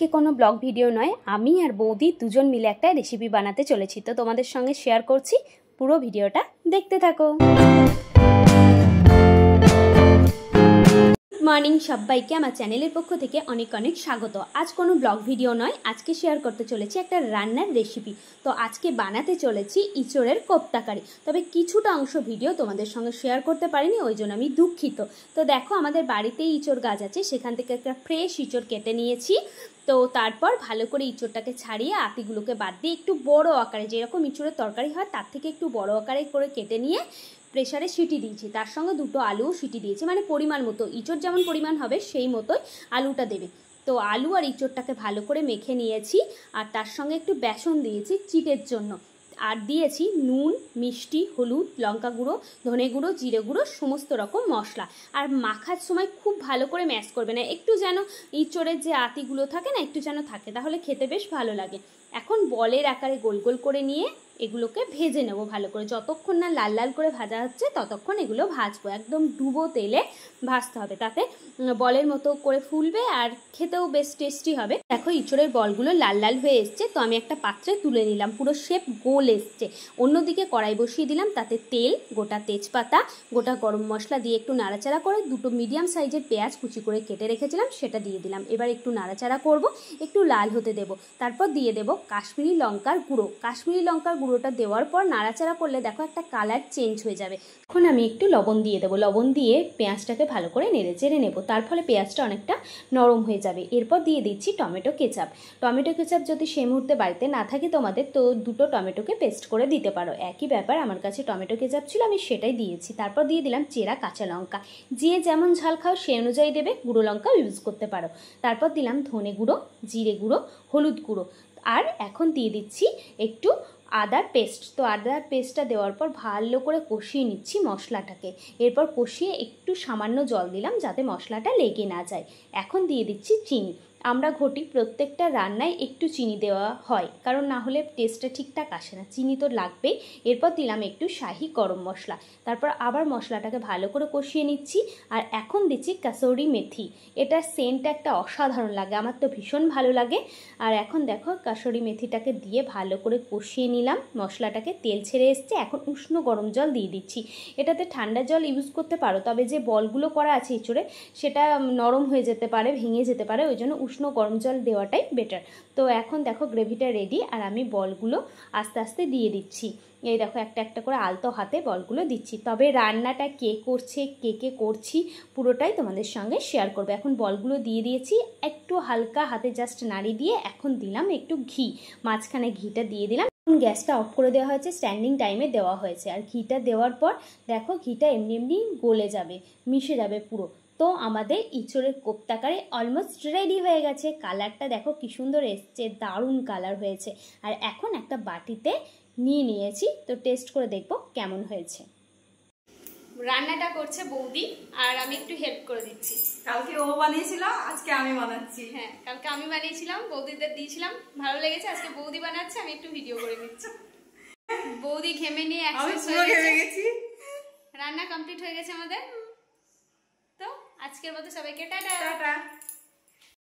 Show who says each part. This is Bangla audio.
Speaker 1: আজকে কোনো ব্লগ ভিডিও নয় আমি আর বৌদি দুজন মিলে একটা রেসিপি বানাতে চলেছি তো তোমাদের সঙ্গে শেয়ার করছি পুরো ভিডিওটা দেখতে থাকো মর্নিং সবাইকে আমার চ্যানেলের পক্ষ থেকে অনেক অনেক স্বাগত আজ কোনো ব্লগ ভিডিও নয় আজকে শেয়ার করতে চলেছি একটা রান্নার রেসিপি তো আজকে বানাতে চলেছি ইঁচড়ের কোপ্তাকারি তবে কিছুটা অংশ ভিডিও তোমাদের সঙ্গে শেয়ার করতে পারিনি ওই জন্য আমি দুঃখিত তো দেখো আমাদের বাড়িতেই ইঁচড় গাছ আছে সেখান থেকে একটা ফ্রেশ ইঁচড় কেটে নিয়েছি তো তারপর ভালো করে ইঁচড়টাকে ছাড়িয়ে আতিগুলোকে বাদ দিয়ে একটু বড় আকারে যেরকম ইঁচড়ের তরকারি হয় তার থেকে একটু বড় আকারে করে কেটে নিয়ে প্রেশারে সিটি দিয়েছি তার সঙ্গে দুটো আলুও সিটি দিয়েছি মানে পরিমাণ মতো ইঁচড় যেমন পরিমাণ হবে সেই মতোই আলুটা দেবে তো আলু আর ইঁচড়টাকে ভালো করে মেখে নিয়েছি আর তার সঙ্গে একটু বেসন দিয়েছি চিটের জন্য আর দিয়েছি নুন মিষ্টি হলুদ লঙ্কা গুঁড়ো ধনে গুঁড়ো জিরে গুঁড়ো সমস্ত রকম মশলা আর মাখার সময় খুব ভালো করে ম্যাশ করবে না একটু যেন ইঁচড়ের যে আতিগুলো থাকে না একটু যেন থাকে তাহলে খেতে বেশ ভালো লাগে এখন বলের আকারে গোল গোল করে নিয়ে এগুলোকে ভেজে নেব ভালো করে যতক্ষণ না লাল লাল করে ভাজা হচ্ছে ততক্ষণ এগুলো ভাজবো একদম ডুবো তেলে ভাজতে হবে তাতে বলের মতো করে ফুলবে আর খেতেও বেশ টেস্টি হবে দেখো ইঁচড়ের বলগুলো লাল লাল হয়ে এসছে তো আমি একটা পাত্রে তুলে নিলাম পুরো শেপ গোল এসছে অন্যদিকে কড়াই বসিয়ে দিলাম তাতে তেল গোটা তেজপাতা গোটা গরম মশলা দিয়ে একটু নাড়াচাড়া করে দুটো মিডিয়াম সাইজের পেঁয়াজ কুচি করে কেটে রেখেছিলাম সেটা দিয়ে দিলাম এবার একটু নাড়াচাড়া করব একটু লাল হতে দেব তারপর দিয়ে দেব কাশ্মীরি লঙ্কার গুঁড়ো কাশ্মীরি লঙ্কার গুঁড়ো গুঁড়োটা দেওয়ার পর নাড়াচাড়া করলে দেখো একটা কালার চেঞ্জ হয়ে যাবে এখন আমি একটু লবণ দিয়ে দেবো লবণ দিয়ে পেঁয়াজটাকে ভালো করে নেড়ে চেড়ে নেব তার ফলে পেঁয়াজটা অনেকটা নরম হয়ে যাবে এরপর দিয়ে দিচ্ছি টমেটো কেচাপ টমেটো কেচাপ যদি সেই মুহূর্তে বাড়িতে না থাকে তোমাদের তো দুটো টমেটোকে পেস্ট করে দিতে পারো একই ব্যাপার আমার কাছে টমেটো কেচাপ ছিল আমি সেটাই দিয়েছি তারপর দিয়ে দিলাম চেরা কাঁচা লঙ্কা যে যেমন ঝাল খাও সে অনুযায়ী দেবে গুঁড়ো লঙ্কাও ইউজ করতে পারো তারপর দিলাম ধনে গুঁড়ো জিরে গুঁড়ো হলুদ গুঁড়ো আর এখন দিয়ে দিচ্ছি একটু আদার পেস্ট তো আদার পেস্টটা দেওয়ার পর ভালো করে কষিয়ে নিচ্ছি মশলাটাকে এরপর কষিয়ে একটু সামান্য জল দিলাম যাতে মশলাটা লেগে না যায় এখন দিয়ে দিচ্ছি চিনি আমরা ঘটি প্রত্যেকটা রান্নায় একটু চিনি দেওয়া হয় কারণ না হলে টেস্টটা ঠিকঠাক আসে না চিনি তো লাগবেই এরপর দিলাম একটু শাহি গরম মশলা তারপর আবার মশলাটাকে ভালো করে কষিয়ে নিচ্ছি আর এখন দিচ্ছি কাসৌরি মেথি এটার সেন্ট একটা অসাধারণ লাগে আমার তো ভীষণ ভালো লাগে আর এখন দেখো কাসৌরি মেথিটাকে দিয়ে ভালো করে কষিয়ে নিলাম মশলাটাকে তেল ছেড়ে এসছে এখন উষ্ণ গরম জল দিয়ে দিচ্ছি এটাতে ঠান্ডা জল ইউজ করতে পারো তবে যে বলগুলো করা আছে এঁচড়ে সেটা নরম হয়ে যেতে পারে ভেঙে যেতে পারে ওই জন্য উষ্ণ গরম জল দেওয়াটাই বেটার তো এখন দেখো গ্রেভিটা রেডি আর আমি বলগুলো আস্তে আস্তে দিয়ে দিচ্ছি এই দেখো একটা একটা করে আলতো হাতে বলগুলো দিচ্ছি তবে রান্নাটা কে করছে কে কে করছি পুরোটাই তোমাদের সঙ্গে শেয়ার করবো এখন বলগুলো দিয়ে দিয়েছি একটু হালকা হাতে জাস্ট নাড়ি দিয়ে এখন দিলাম একটু ঘি মাঝখানে ঘিটা দিয়ে দিলাম গ্যাসটা অফ করে দেওয়া হয়েছে স্ট্যান্ডিং টাইমে দেওয়া হয়েছে আর ঘিটা দেওয়ার পর দেখো ঘিটা এমনি এমনি গলে যাবে মিশে যাবে পুরো তো আমাদের ইঁচড়ের কোপ্তাকারে অলমোস্ট রেডি হয়ে গেছে কালারটা দেখো কি সুন্দর এসছে দারুণ কালার হয়েছে আর এখন একটা বাটিতে নিয়ে নিয়েছি তো টেস্ট করে দেখব কেমন হয়েছে
Speaker 2: রান্নাটা করছে বৌদি আর আমি একটু হেল্প করে দিচ্ছি কালকে ও বানিয়েছিল আজকে আমি বানাচ্ছি হ্যাঁ কালকে আমি বানিয়েছিলাম বৌদিদের দিয়েছিলাম ভালো লেগেছে আজকে বৌদি বানাচ্ছে আমি একটু ভিডিও করে নিচ্ছি বৌদি ঘেমে নিয়ে গেছি রান্না কমপ্লিট হয়ে গেছে আমাদের তো আজকের মতো সবাইকে টাটা টাটা